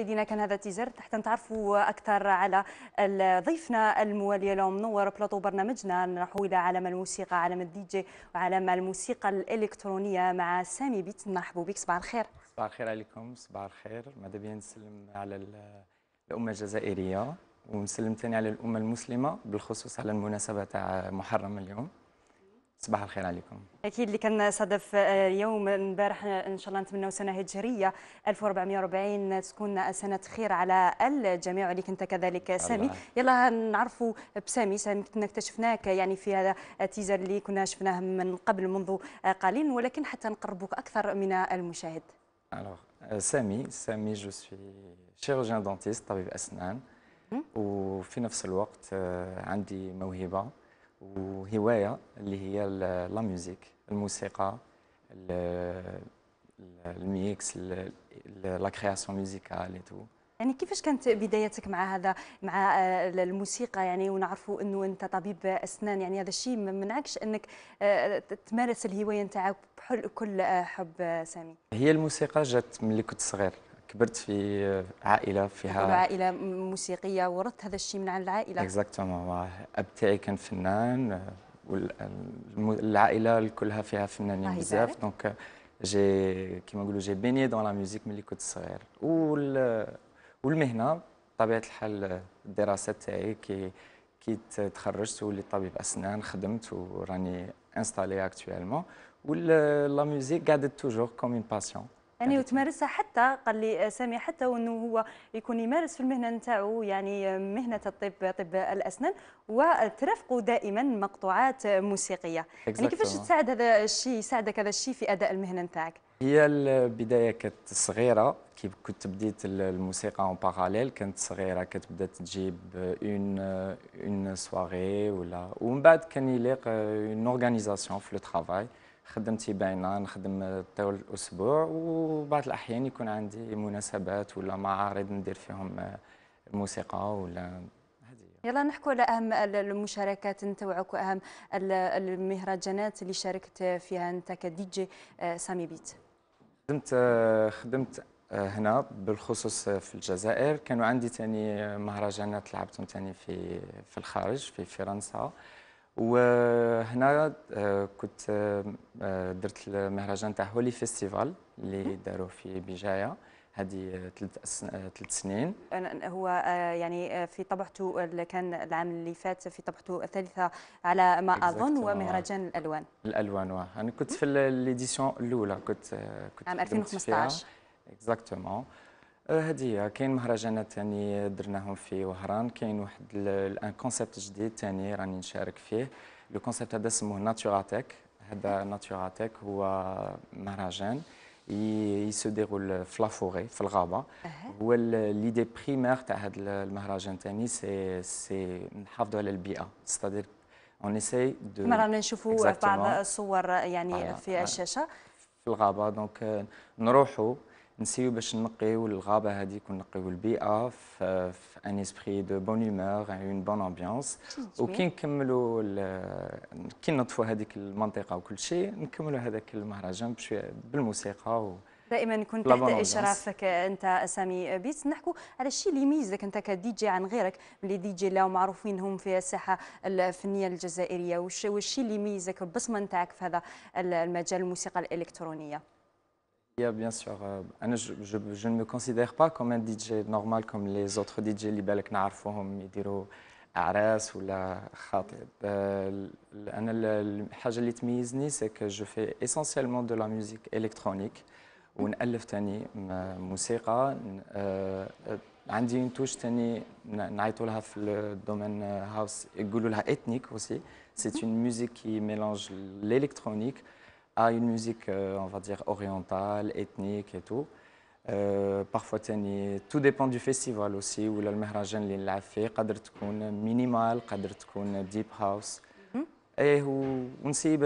مشاهدينا كان هذا تيزر حتى نتعرفوا اكثر على ضيفنا الموالي اليوم منور بلاطو برنامجنا نروحوا الى عالم الموسيقى عالم الدي جي وعالم الموسيقى الالكترونيه مع سامي بيت نرحبوا بك صباح الخير صباح الخير عليكم صباح الخير ماذا بيا نسلم على الامه الجزائريه ونسلم ثاني على الامه المسلمه بالخصوص على المناسبه تاع محرم اليوم صباح الخير عليكم اكيد اللي كان صدف آه، يوم امبارح ان شاء الله نتمنوا سنه هجريه 1440 آه، تكون سنه خير على الجميع عليك انت كذلك سامي الله. يلا نعرفوا بسامي سامي كنا اكتشفناك يعني في هذا التيزر اللي كنا شفناه من قبل منذ آه، قليل ولكن حتى نقربك اكثر من المشاهد Alors, سامي سامي جو سوي شيروجين دونتيست طبيب اسنان وفي نفس الوقت عندي موهبه وهوايه اللي هي لا ميوزيك الموسيقى الميكس لا كرياسيون ميوزيكال اي تو يعني كيفاش كانت بدايتك مع هذا مع آه، الموسيقى يعني ونعرفوا انه انت طبيب اسنان يعني هذا الشيء ما منعكش انك آه، تمارس الهوايه نتاعك بكل آه، حب سامي هي الموسيقى جات ملي كنت صغير كبرت في عائله فيها عائله موسيقيه ورثت هذا الشيء من عن العائله اكزاكتومون الاب تاعي كان فنان والعائله كلها فيها فنانين بزاف دونك جي كيما نقولوا جي بيني دون لا ميوزيك ملي كنت صغير وال والمهنه بطبيعه الحال الدراسات تاعي كي كي تخرجت وليت طبيب اسنان خدمت وراني انستالي اكتويلمون ولا لا ميوزيك قعدت توجور كوم اون باسيون يعني وتمارسها حتى قال لي آه، سامي حتى وانه هو يكون يمارس في المهنه نتاعو يعني آه، مهنه الطب طب الاسنان وترافقوا دائما مقطوعات موسيقيه يعني كيفاش تساعد هذا الشيء يساعدك هذا الشيء في اداء المهنه نتاعك هي البدايه كانت صغيره كي كنت بديت الموسيقى اون باراليل كانت صغيره كانت بدات تجيب اون اون سواري ولا ومن بعد كان يليق اون اورغانيزاسيون في لو ترافاي خدمتي باينه نخدم طول الاسبوع وبعض الاحيان يكون عندي مناسبات ولا معارض ندير فيهم الموسيقى آه، ولا يلا نحكوا على اهم المشاركات نتوعك واهم المهرجانات اللي شاركت فيها انت كدي جي آه، سامي بيت خدمت آه، خدمت هنا بالخصوص في الجزائر كانوا عندي تاني مهرجانات لعبتهم تاني في في الخارج في فرنسا و هنا آه، كنت آه، آه، درت المهرجان تاع هولي فيستيفال اللي داروا في بجايه هذه ثلاث ثلاث سنين هو يعني في طبعته كان العام اللي فات في طبعته الثالثه على ما اظن هو مهرجان الالوان الالوان واه انا كنت في ليديسيون الاولى كنت كنت عام 2015 اكزاكتومون هذه كاين مهرجانات ثاني درناهم في وهران كاين واحد ان كونسيبت جديد ثاني راني نشارك فيه لو كونسيبت هذا اسمه ناتوراتيك هذا ناتوراتيك هو مهرجان يسو ديرول في لافوري في الغابه هو ليدي بريمير تاع هذا المهرجان تاني سي سي نحافظوا على البيئه ستادير اون ايساي دو رانا نشوفوا بعض الصور يعني في الشاشه في الغابه دونك نروحوا نسيو باش نقيو الغابه هذيك ونقيو البيئه في ان اسبري دو بون هيومور اون بون امبيونس وكي نكملوا كي نطفوا هذيك المنطقه وكل شيء نكملوا هذاك المهرجان بشويه بالموسيقى و... دائما كنت تحت اشرافك انت سامي بيتس نحكوا على الشيء اللي يميزك انت كدي جي عن غيرك اللي دي جي لاو معروفين هم في الساحه الفنيه الجزائريه والشيء اللي يميزك البصمه نتاعك في هذا المجال الموسيقى الالكترونيه bien sûr. Euh, je, je, ne me considère pas comme un DJ normal comme les autres DJ libels que nous connaissons, Aras ou la Khatib. La chose c'est que je fais essentiellement de la musique électronique. Une alphabetani, ma musique, j'ai euh, une touche tani, naïtoula le domaine euh, house, et ethnique aussi. C'est mhm. une musique qui mélange l'électronique a une musique, euh, on va dire, orientale, ethnique et tout. Euh, parfois, tout dépend du festival aussi, où le mehrajan اللي نلعب فيه تكون minimal peut تكون deep house. Hmm. et on s'y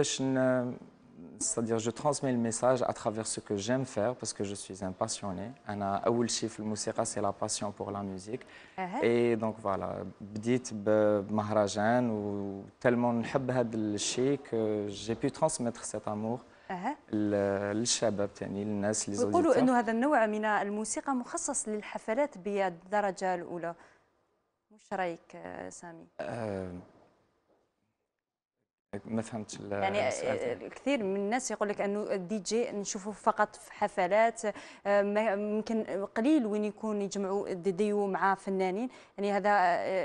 c'est-à-dire je transmets le message à travers ce que j'aime faire parce que je suis un passionné. Un aoul شيء في الموسيقى c'est la passion pour la musique. Et donc voilà بديت Maharajan ou tellement نحب هذا الشيء que j'ai pu transmettre cet amour. للشباب تاني للناس اللي يقولوا انه هذا النوع من الموسيقى مخصص للحفلات بالدرجه الاولى مش رايك سامي؟ أه ما فهمتش يعني آه، كثير من الناس يقول لك انه الدي جي نشوفه فقط في حفلات آه، ممكن قليل وين يكون يجمعوا ديو مع فنانين يعني هذا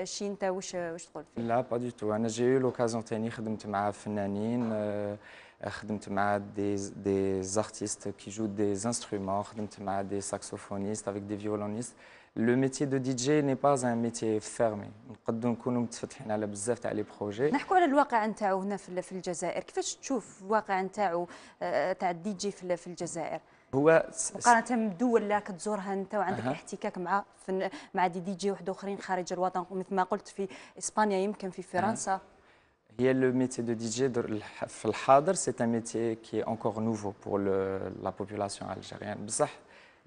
الشيء آه، انت واش واش تقول فيه لا با دي تو انا جي لوكازيون ثاني خدمت مع فنانين خدمت مع دي دي زارتيست كي جو دي انسترومون خدمت مع دي ساكسوفونيست افيك دي فيولونيست لو ميتي دو دي جي ني با ان ميتي فيرمي نقدروا نكونوا متفتحين على بزاف تاع لي بروجي نحكوا على الواقع نتاعو هنا في الجزائر كيفاش تشوف الواقع نتاعو آه، آه، تاع الدي جي في الجزائر هو مقارنه بالدول اللي راك تزورها انت وعندك أه. احتكاك مع مع دي دي جي واحد اخرين خارج الوطن مثل ما قلت في اسبانيا يمكن في فرنسا أه. هي لو ميتي دو دي جي في الحاضر سي ان ميتي كي اونكور نوفو بور لا بوبولاسيون الجيريان بصح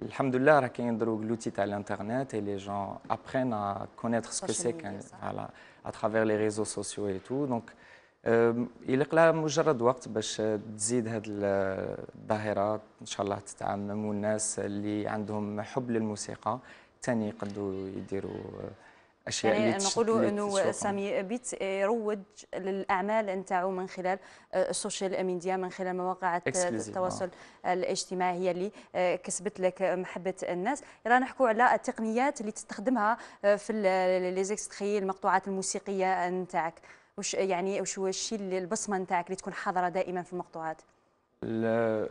الحمد لله راه كاين دروك لوتي تاع الانترنت اي لي جون ابرين ا كونيتر سكو سي كان على ترافير لي ريزو سوسيو اي تو دونك يليق لها مجرد وقت باش تزيد هاد الظاهره ان شاء الله تتعمم والناس اللي عندهم حب للموسيقى تاني يقدروا يديروا اشياء يعني اللي نقولوا انه سامي بيت آه، يروج للاعمال نتاعو من خلال آه، السوشيال ميديا من خلال مواقع آه، التواصل آه. الاجتماعي هي اللي كسبت لك محبه الناس رانا نحكوا على التقنيات اللي تستخدمها في لي المقطوعات الموسيقيه نتاعك وش يعني وش هو الشيء البصمه نتاعك اللي تكون حاضره دائما في المقطوعات لا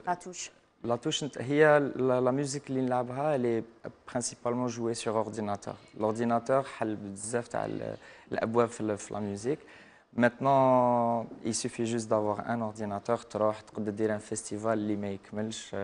La touche, la, la musique اللي نلعبها elle est principalement jouée sur ordinateur. L'ordinateur حل بزاف تاع الابواب في la musique. Maintenant, il suffit juste d'avoir un ordinateur, تروح تقدر دير un festival اللي ما يكملش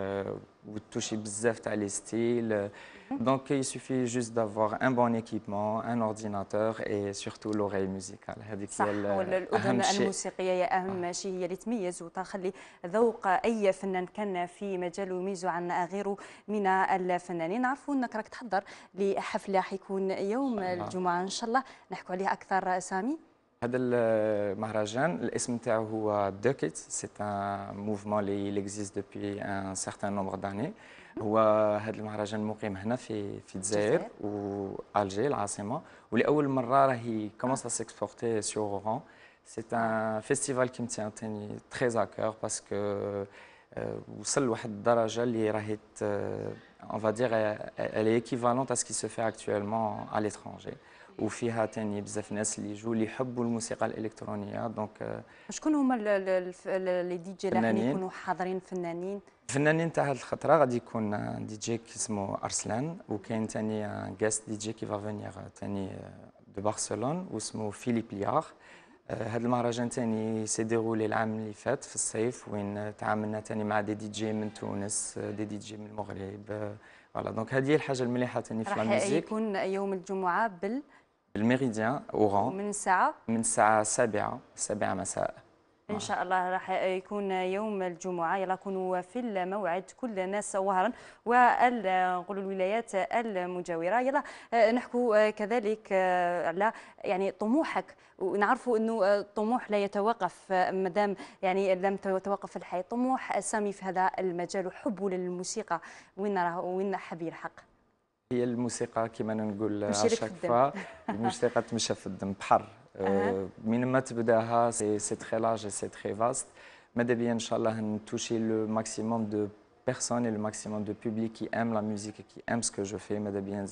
وتوشي بزاف تاع لي styles. Mhm. Donc il suffit juste d'avoir un bon équipement, un ordinateur et surtout l'oreille musicale. هذيك صح والأذن euh, الموسيقية هي أهم آه. شيء هي اللي تميز وتخلي ذوق أي فنان كان في مجاله يميزه عن غيره من الفنانين. نعرفوا أنك راك تحضر لحفلة حيكون يوم الجمعة إن شاء الله نحكوا عليه أكثر سامي. C'est un mouvement Dukit, C'est un mouvement qui existe depuis un certain nombre d'années. C'est un mouvement qui est à Zaire à Alger. Et les dernières heures, il commence à s'exporter sur Oran. C'est un festival qui me tient très à cœur parce que c'est une seule heure qui est équivalente à ce qui se fait actuellement à l'étranger. وفيها تاني بزاف ناس اللي يجوا اللي يحبوا الموسيقى الالكترونيه دونك euh، شكون هما لي دي جي اللي يكونوا حاضرين فنانين الفنانين تاع هذه الخطره غادي يكون دي جي اسمه ارسلان وكاين تاني غاست دي جي كي فا فينيغ تاني دو آه، بارسلون واسمه فيليب ليار هذا المهرجان تاني سي ديغولي العام اللي فات في الصيف وين آه، تعاملنا تاني مع دي دي جي من تونس آه، دي دي جي من المغرب فوالا دونك هذه هي الحاجه المليحه تاني في الميوزيك راح يكون يوم الجمعه بال الميريديان اوران من الساعه من الساعه السابعة السابعة مساء ان شاء الله راح يكون يوم الجمعه يلا كونوا في الموعد كل الناس وهرا ونقولوا الولايات المجاوره يلا نحكوا كذلك على يعني طموحك ونعرفوا انه الطموح لا يتوقف دام يعني لم تتوقف الحياه طموح سامي في هذا المجال وحبه للموسيقى وين راه وين حاب يلحق هي الموسيقى كما نقول شاك الموسيقى تمشى في الدم بحر أه، من ما تبداها سي تري لارج سي تري فاست ماذا بيا ان شاء الله نتوشي لو ماكسيموم دو personnes et le maximum de public qui aime la musique et qui aime ce que je fais mais de bien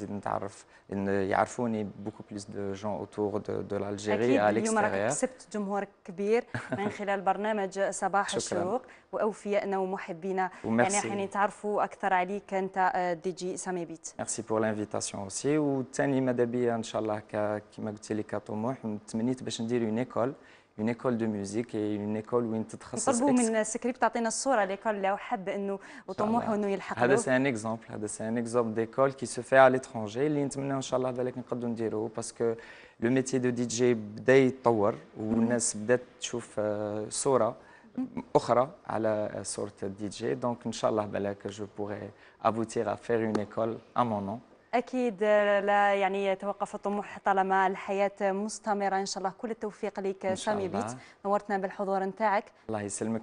beaucoup plus de gens autour de, de l'Algérie à l'extérieur اليوم راك كسبت جمهور كبير من خلال برنامج صباح الشروق واوفيائنا ومحبينا يعني حين يتعرفوا اكثر عليك انت آه، دي جي سامي بيت ميرسي بور لانفيتاسيون اوسي وثاني ماذا بيا ان شاء الله كما قلت لك طموح تمنيت باش ندير اون ايكول اون ايكول دو ميوزيك اون ايكول وين تتخصص نطلبوا من سكريب تعطينا الصوره ليكول لو حب انه وطموحه انه يلحق هذا سي ان اكزومبل هذا سي ان اكزومبل ديكول كي سو في على ليترونجي اللي نتمناو ان شاء الله بالك نقدروا نديروه باسكو لو ميتي دو دي جي بدا يتطور والناس بدات تشوف آه، صوره اخرى على آه، صوره الدي جي دونك ان شاء الله بالك جو بوغي ابوتيغ ا فير اون ايكول ا مون نون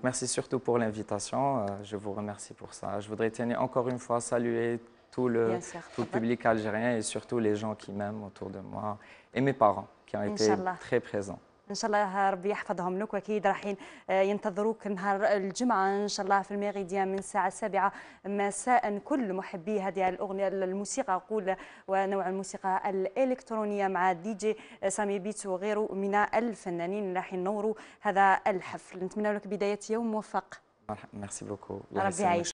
merci surtout pour l'invitation euh, je vous remercie pour ça je voudrais tenir encore une fois saluer tout le public algérien et surtout les gens qui m'aiment autour de moi et mes parents qui ont été très présents ان شاء الله ربي يحفظهم لك واكيد راح آه، ينتظروك نهار الجمعه ان شاء الله في الميغيديا من الساعه 7 مساء كل محبي هذه الاغنيه الموسيقى اقول ونوع الموسيقى الالكترونيه مع دي جي سامي بيتس وغيره من الفنانين راح ينوروا هذا الحفل نتمنى لك بدايه يوم موفق ميرسي بوكو ربي يعيشك